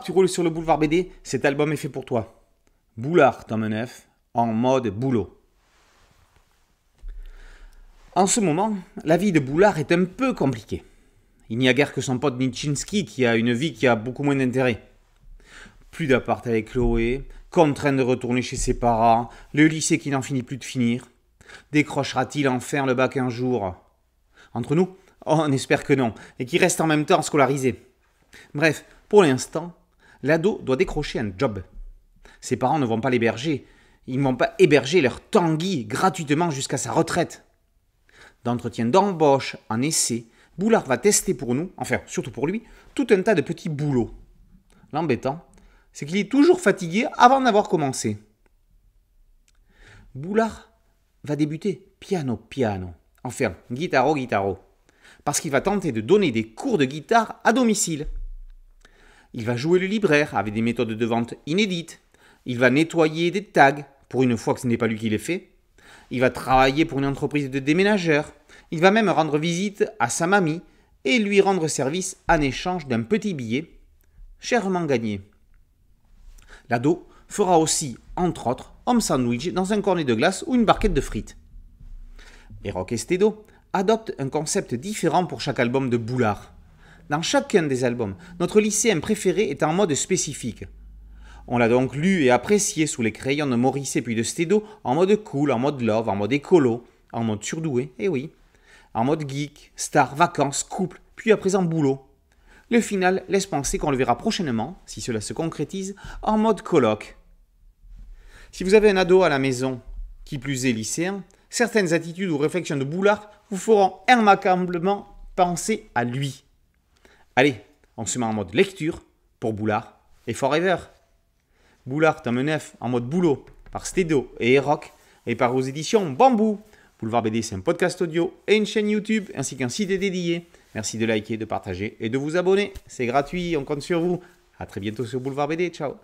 tu roules sur le boulevard BD, cet album est fait pour toi. Boulard, tome en mode boulot. En ce moment, la vie de Boulard est un peu compliquée. Il n'y a guère que son pote Nitschinski qui a une vie qui a beaucoup moins d'intérêt. Plus d'appart avec Chloé, contraint de retourner chez ses parents, le lycée qui n'en finit plus de finir. Décrochera-t-il enfin le bac un jour Entre nous, on espère que non, et qu'il reste en même temps scolarisé. Bref, pour l'instant, L'ado doit décrocher un job. Ses parents ne vont pas l'héberger. Ils ne vont pas héberger leur tanguy gratuitement jusqu'à sa retraite. D'entretien d'embauche en essai, Boulard va tester pour nous, enfin surtout pour lui, tout un tas de petits boulots. L'embêtant, c'est qu'il est toujours fatigué avant d'avoir commencé. Boulard va débuter piano piano, enfin guitaro guitaro, parce qu'il va tenter de donner des cours de guitare à domicile. Il va jouer le libraire avec des méthodes de vente inédites. Il va nettoyer des tags, pour une fois que ce n'est pas lui qui les fait. Il va travailler pour une entreprise de déménageurs. Il va même rendre visite à sa mamie et lui rendre service en échange d'un petit billet, chèrement gagné. L'ado fera aussi, entre autres, home sandwich dans un cornet de glace ou une barquette de frites. Et Rock Estedo adopte un concept différent pour chaque album de Boulard dans chacun des albums, notre lycéen préféré est en mode spécifique. On l'a donc lu et apprécié sous les crayons de Maurice et puis de Stédo en mode cool, en mode love, en mode écolo, en mode surdoué, et eh oui, en mode geek, star, vacances, couple, puis à présent boulot. Le final laisse penser qu'on le verra prochainement, si cela se concrétise, en mode colloque. Si vous avez un ado à la maison, qui plus est lycéen, certaines attitudes ou réflexions de Boulard vous feront immanquablement penser à lui. Allez, on se met en mode lecture pour Boulard et Forever. Boulard, tome Neuf en mode boulot, par Stédo et Rock et par vos éditions Bambou. Boulevard BD, c'est un podcast audio et une chaîne YouTube ainsi qu'un site dédié. Merci de liker, de partager et de vous abonner. C'est gratuit, on compte sur vous. À très bientôt sur Boulevard BD. Ciao